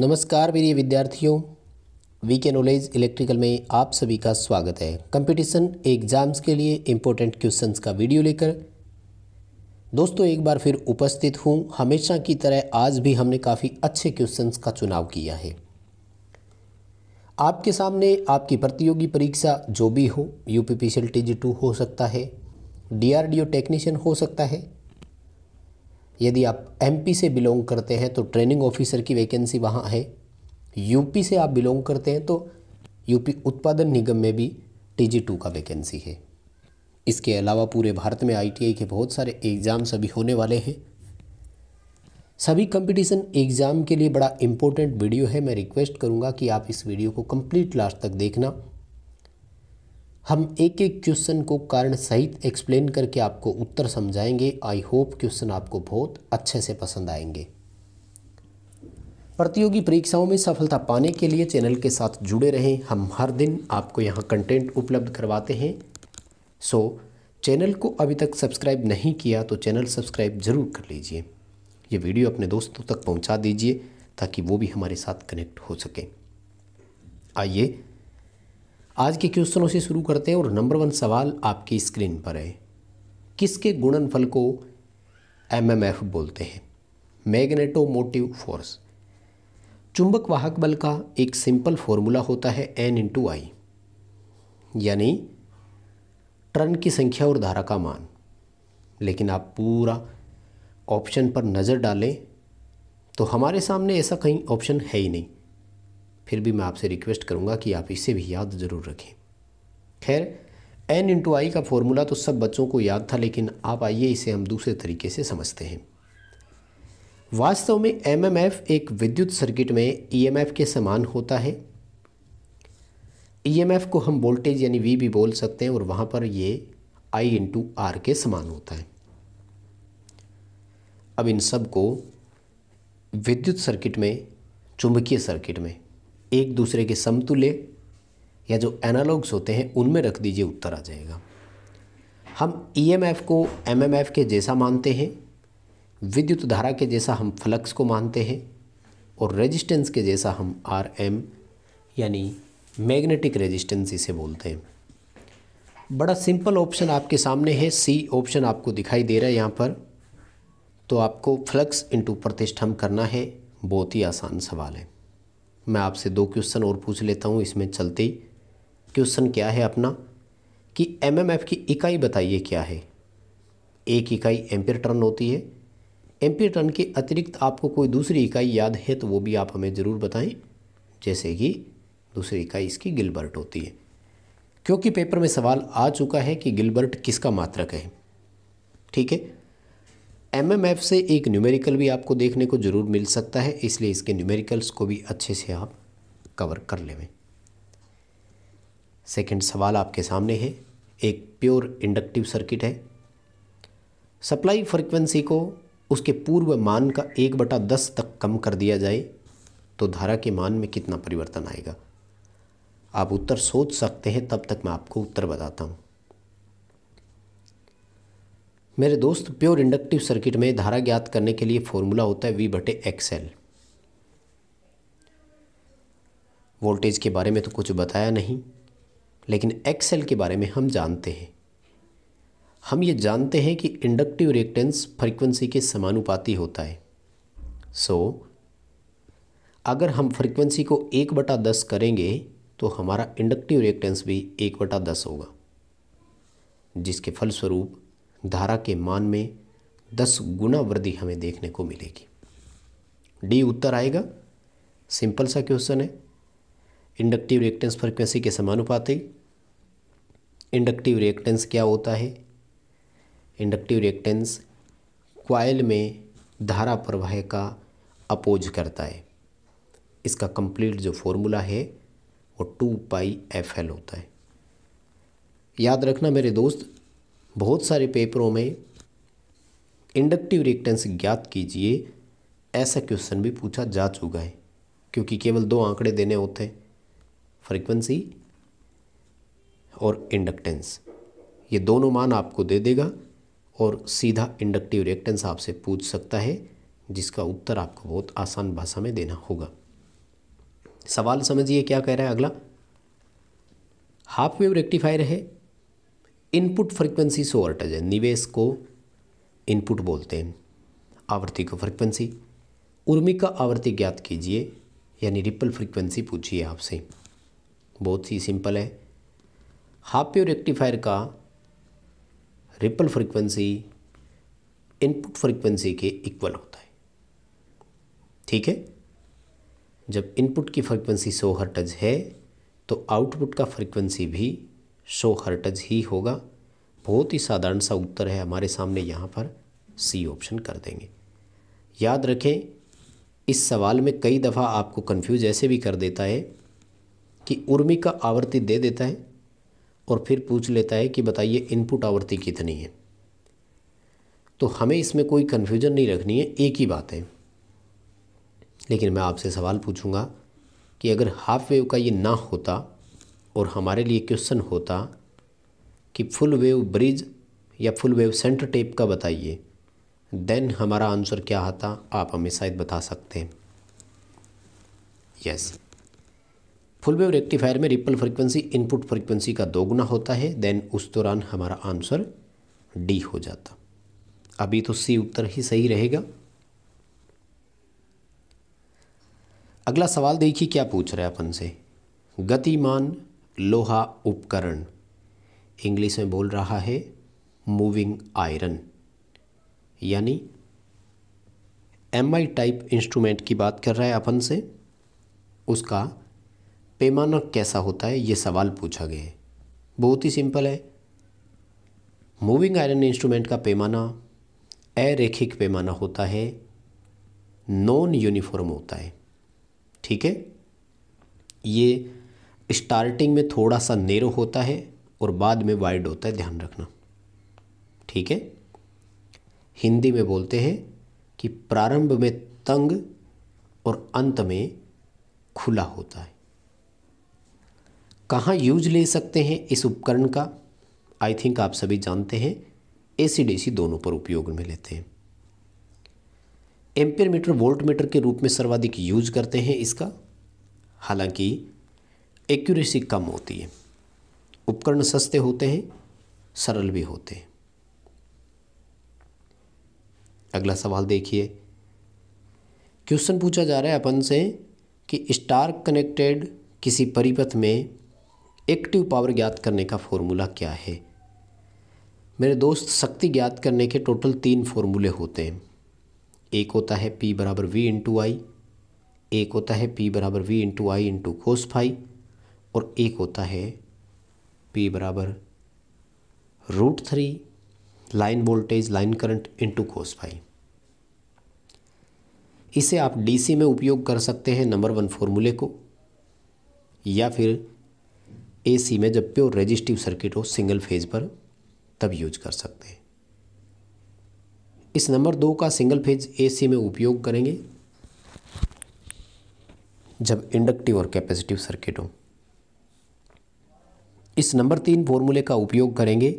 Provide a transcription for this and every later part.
नमस्कार मेरे विद्यार्थियों वी के नॉलेज इलेक्ट्रिकल में आप सभी का स्वागत है कंपटीशन एग्ज़ाम्स के लिए इम्पोर्टेंट क्वेश्चंस का वीडियो लेकर दोस्तों एक बार फिर उपस्थित हूँ हमेशा की तरह आज भी हमने काफ़ी अच्छे क्वेश्चंस का चुनाव किया है आपके सामने आपकी प्रतियोगी परीक्षा जो भी हो U P P C L T G two हो सकता है D R D O technician हो सकता है यदि आप एमपी से बिलोंग करते हैं तो ट्रेनिंग ऑफिसर की वैकेंसी वहाँ है यूपी से आप बिलोंग करते हैं तो यूपी उत्पादन निगम में भी टी टू का वैकेंसी है इसके अलावा पूरे भारत में आईटीआई के बहुत सारे एग्ज़ाम्स अभी होने वाले हैं सभी कंपटीशन एग्ज़ाम के लिए बड़ा इम्पोर्टेंट वीडियो है मैं रिक्वेस्ट करूँगा कि आप इस वीडियो को कंप्लीट लास्ट तक देखना हम एक एक क्वेश्चन को कारण सहित एक्सप्लेन करके आपको उत्तर समझाएंगे आई होप क्वेश्चन आपको बहुत अच्छे से पसंद आएंगे प्रतियोगी परीक्षाओं में सफलता पाने के लिए चैनल के साथ जुड़े रहें हम हर दिन आपको यहाँ कंटेंट उपलब्ध करवाते हैं सो चैनल को अभी तक सब्सक्राइब नहीं किया तो चैनल सब्सक्राइब ज़रूर कर लीजिए ये वीडियो अपने दोस्तों तक पहुँचा दीजिए ताकि वो भी हमारे साथ कनेक्ट हो सकें आइए आज के क्वेश्चनों से शुरू करते हैं और नंबर वन सवाल आपकी स्क्रीन पर है किसके गुणनफल को एमएमएफ बोलते हैं मैग्नेटोमोटिव फोर्स चुंबक वाहक बल का एक सिंपल फॉर्मूला होता है एन इंटू आई यानी टर्न की संख्या और धारा का मान लेकिन आप पूरा ऑप्शन पर नज़र डालें तो हमारे सामने ऐसा कहीं ऑप्शन है ही नहीं फिर भी मैं आपसे रिक्वेस्ट करूँगा कि आप इसे भी याद ज़रूर रखें खैर एन इंटू आई का फॉर्मूला तो सब बच्चों को याद था लेकिन आप आइए इसे हम दूसरे तरीके से समझते हैं वास्तव में एमएमएफ एक विद्युत सर्किट में एफ e के समान होता है एफ e को हम वोल्टेज यानी वी भी बोल सकते हैं और वहाँ पर ये आई इंटू आर के समान होता है अब इन सब को विद्युत सर्किट में चुंबकीय सर्किट में एक दूसरे के समतुल्य या जो एनालॉग्स होते हैं उनमें रख दीजिए उत्तर आ जाएगा हम ईएमएफ e को एमएमएफ के जैसा मानते हैं विद्युत धारा के जैसा हम फ्लक्स को मानते हैं और रेजिस्टेंस के जैसा हम आर एम यानी मैग्नेटिक रेजिस्टेंस इसे बोलते हैं बड़ा सिंपल ऑप्शन आपके सामने है सी ऑप्शन आपको दिखाई दे रहा है यहाँ पर तो आपको फ्लक्स इंटू प्रतिष्ठम करना है बहुत ही आसान सवाल है मैं आपसे दो क्वेश्चन और पूछ लेता हूँ इसमें चलते ही क्वेश्चन क्या है अपना कि एमएमएफ की इकाई बताइए क्या है एक इकाई एम्पियर टर्न होती है एम्पियर टर्न के अतिरिक्त आपको कोई दूसरी इकाई याद है तो वो भी आप हमें ज़रूर बताएं जैसे कि दूसरी इकाई इसकी गिलबर्ट होती है क्योंकि पेपर में सवाल आ चुका है कि गिलबर्ट किसका मात्रक है ठीक है एमएमएफ से एक न्यूमेरिकल भी आपको देखने को ज़रूर मिल सकता है इसलिए इसके न्यूमेरिकल्स को भी अच्छे से आप कवर कर लेवें सेकंड सवाल आपके सामने है एक प्योर इंडक्टिव सर्किट है सप्लाई फ्रिक्वेंसी को उसके पूर्व मान का एक बटा दस तक कम कर दिया जाए तो धारा के मान में कितना परिवर्तन आएगा आप उत्तर सोच सकते हैं तब तक मैं आपको उत्तर बताता हूँ मेरे दोस्त प्योर इंडक्टिव सर्किट में धारा ज्ञात करने के लिए फॉर्मूला होता है वी बटे एक्स एल वोल्टेज के बारे में तो कुछ बताया नहीं लेकिन एक्सएल के बारे में हम जानते हैं हम ये जानते हैं कि इंडक्टिव रिएक्टेंस फ्रीक्वेंसी के समानुपाती होता है सो so, अगर हम फ्रीक्वेंसी को एक बटा दस करेंगे तो हमारा इंडक्टिव रिएक्टेंस भी एक बटा दस होगा जिसके फलस्वरूप धारा के मान में दस गुना वृद्धि हमें देखने को मिलेगी डी उत्तर आएगा सिंपल सा क्वेश्चन है इंडक्टिव रिएक्टेंस फ्रिक्वेंसी के समानुपाती इंडक्टिव रिएक्टेंस क्या होता है इंडक्टिव रिएक्टेंस क्वाइल में धारा प्रवाह का अपोज करता है इसका कंप्लीट जो फॉर्मूला है वो टू पाई एफ एल होता है याद रखना मेरे दोस्त बहुत सारे पेपरों में इंडक्टिव रिएक्टेंस ज्ञात कीजिए ऐसा क्वेश्चन भी पूछा जा चुका है क्योंकि केवल दो आंकड़े देने होते हैं फ्रीक्वेंसी और इंडक्टेंस ये दोनों मान आपको दे देगा और सीधा इंडक्टिव रिएक्टेंस आपसे पूछ सकता है जिसका उत्तर आपको बहुत आसान भाषा में देना होगा सवाल समझिए क्या कह रहा है अगला हाफ वेव रेक्टिफायर है इनपुट फ्रीक्वेंसी वोल्टेज है निवेश को इनपुट बोलते हैं आवृत्ति को फ्रीक्वेंसी उर्मी का आवृत्ति ज्ञात कीजिए यानी रिपल फ्रीक्वेंसी पूछिए आपसे बहुत ही सिंपल है प्योर रेक्टिफायर का रिपल फ्रीक्वेंसी इनपुट फ्रीक्वेंसी के इक्वल होता है ठीक है जब इनपुट की फ्रीक्वेंसी सो हर्टज है तो आउटपुट का फ्रीक्वेंसी भी शो हर्टज ही होगा बहुत ही साधारण सा उत्तर है हमारे सामने यहाँ पर सी ऑप्शन कर देंगे याद रखें इस सवाल में कई दफ़ा आपको कंफ्यूज ऐसे भी कर देता है कि उर्मी का आवृत्ति दे देता है और फिर पूछ लेता है कि बताइए इनपुट आवृत्ति कितनी है तो हमें इसमें कोई कन्फ्यूजन नहीं रखनी है एक ही बात है लेकिन मैं आपसे सवाल पूछूंगा कि अगर हाफ वेव का ये ना होता और हमारे लिए क्वेश्चन होता कि फुल वेव ब्रिज या फुल वेव सेंटर टेप का बताइए देन हमारा आंसर क्या आता आप हमें शायद बता सकते हैं यस फुल वेव रेक्टिफायर में रिपल फ्रीक्वेंसी इनपुट फ्रीक्वेंसी का दोगुना होता है देन उस दौरान हमारा आंसर डी हो जाता अभी तो सी उत्तर ही सही रहेगा अगला सवाल देखिए क्या पूछ रहे हैं अपन से गतिमान लोहा उपकरण इंग्लिश में बोल रहा है मूविंग आयरन यानी एम आई टाइप इंस्ट्रूमेंट की बात कर रहा है अपन से उसका पैमाना कैसा होता है ये सवाल पूछा गया है बहुत ही सिंपल है मूविंग आयरन इंस्ट्रूमेंट का पैमाना अरेखिक पैमाना होता है नॉन यूनिफॉर्म होता है ठीक है ये स्टार्टिंग में थोड़ा सा नेरो होता है और बाद में वाइड होता है ध्यान रखना ठीक है हिंदी में बोलते हैं कि प्रारंभ में तंग और अंत में खुला होता है कहाँ यूज ले सकते हैं इस उपकरण का आई थिंक आप सभी जानते हैं एसीडीसी दोनों पर उपयोग में लेते हैं एम्पियर मीटर वोल्ट मीटर के रूप में सर्वाधिक यूज करते हैं इसका हालांकि एक्यूरेसी कम होती है उपकरण सस्ते होते हैं सरल भी होते हैं अगला सवाल देखिए क्वेश्चन पूछा जा रहा है अपन से कि स्टार कनेक्टेड किसी परिपथ में एक्टिव पावर ज्ञात करने का फॉर्मूला क्या है मेरे दोस्त शक्ति ज्ञात करने के टोटल तीन फॉर्मूले होते हैं एक होता है पी बराबर वी इंटू आई एक होता है पी बराबर V into I into cos phi और एक होता है P बराबर root three line voltage line current into cos phi इसे आप डीसी में उपयोग कर सकते हैं नंबर वन फॉर्मूले को या फिर एसी में जब प्योर रेजिस्टिव सर्किट हो सिंगल फेज पर तब यूज कर सकते हैं इस नंबर दो का सिंगल फेज एसी में उपयोग करेंगे जब इंडक्टिव और कैपेसिटिव सर्किट हो इस नंबर तीन फॉर्मूले का उपयोग करेंगे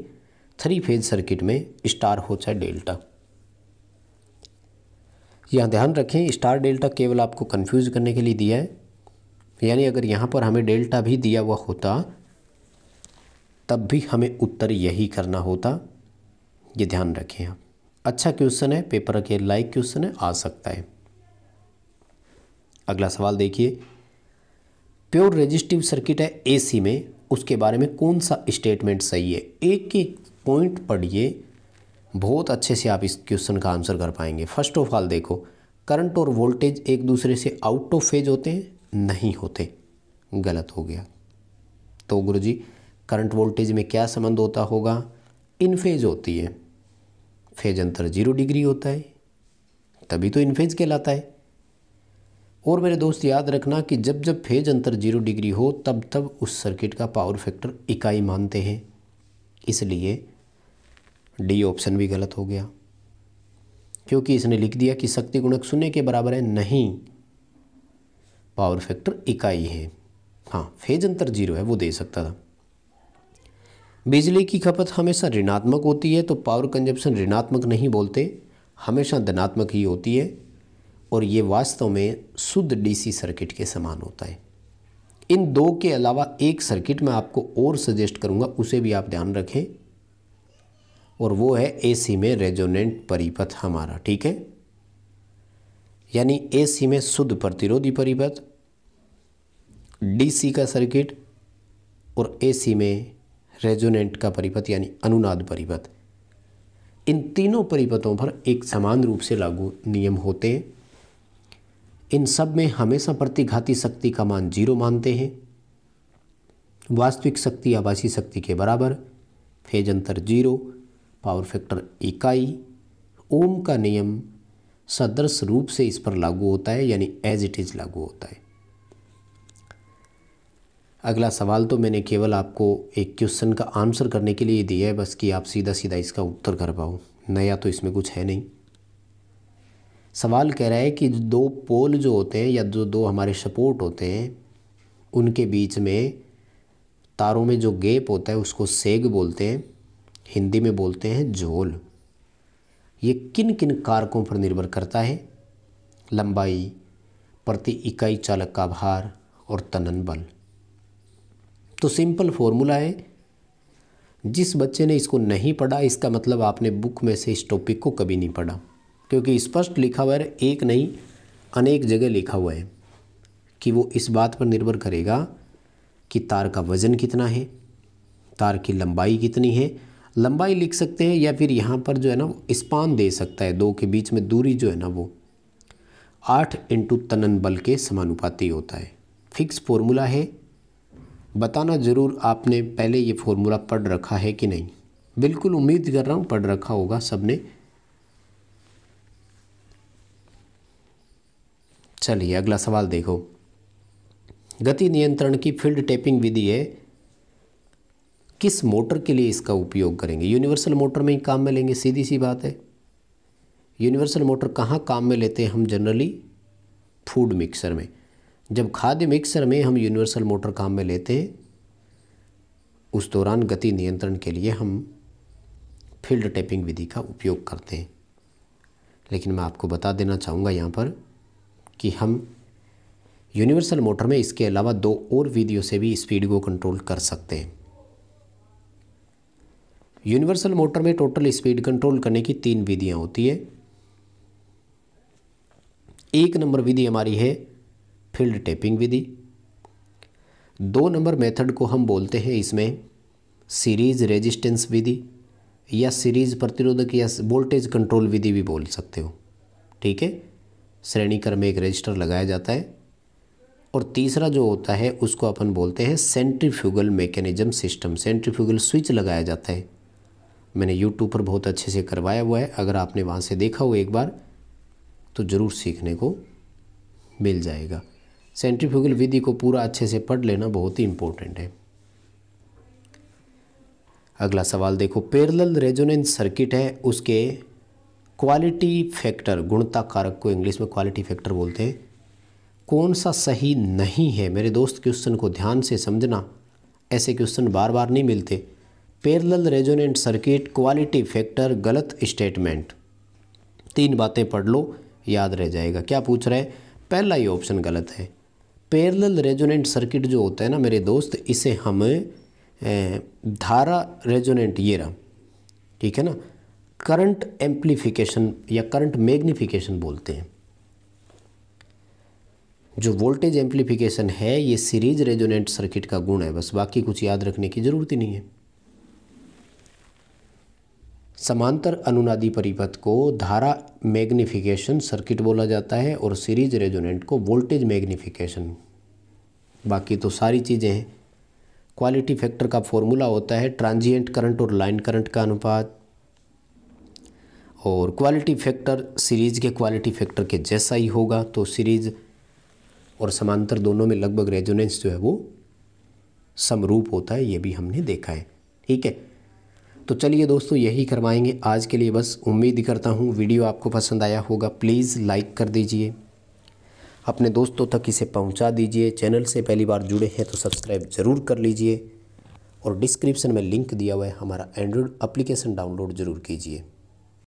थ्री फेज सर्किट में स्टार हो चाहे डेल्टा यहाँ ध्यान रखें स्टार डेल्टा केवल आपको कंफ्यूज करने के लिए दिया है यानी अगर यहाँ पर हमें डेल्टा भी दिया हुआ होता तब भी हमें उत्तर यही करना होता ये ध्यान रखें आप अच्छा क्वेश्चन है पेपर के लाइक क्वेश्चन है आ सकता है अगला सवाल देखिए प्योर रेजिस्टिव सर्किट है एसी में उसके बारे में कौन सा स्टेटमेंट सही है एक एक पॉइंट पढ़िए बहुत अच्छे से आप इस क्वेश्चन का आंसर कर पाएंगे फर्स्ट ऑफ ऑल देखो करंट और वोल्टेज एक दूसरे से आउट ऑफ फेज होते हैं नहीं होते गलत हो गया तो गुरु जी करंट वोल्टेज में क्या संबंध होता होगा इन फेज होती है फेज अंतर जीरो डिग्री होता है तभी तो इन फेज कहलाता है और मेरे दोस्त याद रखना कि जब जब फेज अंतर जीरो डिग्री हो तब तब उस सर्किट का पावर फैक्टर इकाई मानते हैं इसलिए डी ऑप्शन भी गलत हो गया क्योंकि इसने लिख दिया कि शक्ति गुणक शून्य के बराबर है नहीं पावर फैक्टर इकाई है हाँ फेज अंतर जीरो है वो दे सकता था बिजली की खपत हमेशा ऋणात्मक होती है तो पावर कंजप्शन ऋणात्मक नहीं बोलते हमेशा धनात्मक ही होती है और ये वास्तव में शुद्ध डीसी सर्किट के समान होता है इन दो के अलावा एक सर्किट मैं आपको और सजेस्ट करूँगा उसे भी आप ध्यान रखें और वो है एसी में रेजोनेंट परिपथ हमारा ठीक है यानी एसी में शुद्ध प्रतिरोधी परिपथ डीसी का सर्किट और एसी में रेजोनेंट का परिपथ यानी अनुनाद परिपथ इन तीनों परिपथों पर एक समान रूप से लागू नियम होते हैं इन सब में हमेशा प्रतिघाती शक्ति का मान जीरो मानते हैं वास्तविक शक्ति आभासी शक्ति के बराबर फेज अंतर जीरो पावर फैक्टर इकाई ओम का नियम सदृश रूप से इस पर लागू होता है यानी एज इट इज़ लागू होता है अगला सवाल तो मैंने केवल आपको एक क्वेश्चन का आंसर करने के लिए दिया है बस कि आप सीधा सीधा इसका उत्तर कर पाओ नया तो इसमें कुछ है नहीं सवाल कह रहा है कि दो पोल जो होते हैं या जो दो हमारे सपोर्ट होते हैं उनके बीच में तारों में जो गैप होता है उसको सेग बोलते हैं हिंदी में बोलते हैं झोल ये किन किन कारकों पर निर्भर करता है लंबाई प्रति इकाई चालक का भार और तनन बल तो सिंपल फॉर्मूला है जिस बच्चे ने इसको नहीं पढ़ा इसका मतलब आपने बुक में से इस टॉपिक को कभी नहीं पढ़ा क्योंकि स्पष्ट लिखा हुआ है एक नहीं अनेक जगह लिखा हुआ है कि वो इस बात पर निर्भर करेगा कि तार का वज़न कितना है तार की लंबाई कितनी है लंबाई लिख सकते हैं या फिर यहाँ पर जो है ना स्पान दे सकता है दो के बीच में दूरी जो है ना वो आठ इंटू तनन बल के समानुपाती होता है फिक्स फॉर्मूला है बताना ज़रूर आपने पहले ये फॉर्मूला पढ़ रखा है कि नहीं बिल्कुल उम्मीद कर रहा हूँ पढ़ रखा होगा सबने चलिए अगला सवाल देखो गति नियंत्रण की फील्ड टेपिंग विधि है किस मोटर के लिए इसका उपयोग करेंगे यूनिवर्सल मोटर में ही काम में लेंगे सीधी सी बात है यूनिवर्सल मोटर कहाँ काम में लेते हैं हम जनरली फूड मिक्सर में जब खाद्य मिक्सर में हम यूनिवर्सल मोटर काम में लेते हैं उस दौरान गति नियंत्रण के लिए हम फील्ड टेपिंग विधि का उपयोग करते हैं लेकिन मैं आपको बता देना चाहूँगा यहाँ पर कि हम यूनिवर्सल मोटर में इसके अलावा दो और विधियों से भी स्पीड को कंट्रोल कर सकते हैं यूनिवर्सल मोटर में टोटल स्पीड कंट्रोल करने की तीन विधियां होती है एक नंबर विधि हमारी है फील्ड टेपिंग विधि दो नंबर मेथड को हम बोलते हैं इसमें सीरीज रेजिस्टेंस विधि या सीरीज प्रतिरोधक या वोल्टेज कंट्रोल विधि भी बोल सकते हो ठीक है श्रेणी क्रम में एक रजिस्टर लगाया जाता है और तीसरा जो होता है उसको अपन बोलते हैं centrifugal mechanism system centrifugal switch लगाया जाता है मैंने यूट्यूब पर बहुत अच्छे से करवाया हुआ है अगर आपने वहाँ से देखा हो एक बार तो ज़रूर सीखने को मिल जाएगा सेंट्रीफ्यूगल विधि को पूरा अच्छे से पढ़ लेना बहुत ही इम्पोर्टेंट है अगला सवाल देखो पैरेलल रेजोनेंस सर्किट है उसके क्वालिटी फैक्टर गुणता कारक को इंग्लिश में क्वालिटी फैक्टर बोलते हैं कौन सा सही नहीं है मेरे दोस्त क्वेश्चन को ध्यान से समझना ऐसे क्वेश्चन बार बार नहीं मिलते parallel resonant circuit quality factor गलत स्टेटमेंट तीन बातें पढ़ लो याद रह जाएगा क्या पूछ रहे हैं पहला ही ऑप्शन गलत है पैरेलल रेजोनेंट सर्किट जो होता है ना मेरे दोस्त इसे हम धारा रेजोनेंट ये रहा ठीक है ना करंट एम्पलीफिकेशन या करंट मैग्निफिकेशन बोलते हैं जो वोल्टेज एम्पलीफिकेशन है ये सीरीज रेजोनेंट सर्किट का गुण है बस बाकी कुछ याद रखने की ज़रूरत ही नहीं है समांतर अनुनादी परिपथ को धारा मैग्निफिकेशन सर्किट बोला जाता है और सीरीज रेजोनेंट को वोल्टेज मैग्निफिकेशन बाकी तो सारी चीज़ें हैं क्वालिटी फैक्टर का फॉर्मूला होता है ट्रांजिएंट करंट और लाइन करंट का अनुपात और क्वालिटी फैक्टर सीरीज़ के क्वालिटी फैक्टर के जैसा ही होगा तो सीरीज़ और समांतर दोनों में लगभग रेजोनेंस जो है वो समरूप होता है ये भी हमने देखा है ठीक है तो चलिए दोस्तों यही करवाएंगे आज के लिए बस उम्मीद करता हूँ वीडियो आपको पसंद आया होगा प्लीज़ लाइक कर दीजिए अपने दोस्तों तक इसे पहुँचा दीजिए चैनल से पहली बार जुड़े हैं तो सब्सक्राइब ज़रूर कर लीजिए और डिस्क्रिप्शन में लिंक दिया हुआ है हमारा एंड्रॉयड एप्लीकेशन डाउनलोड ज़रूर कीजिए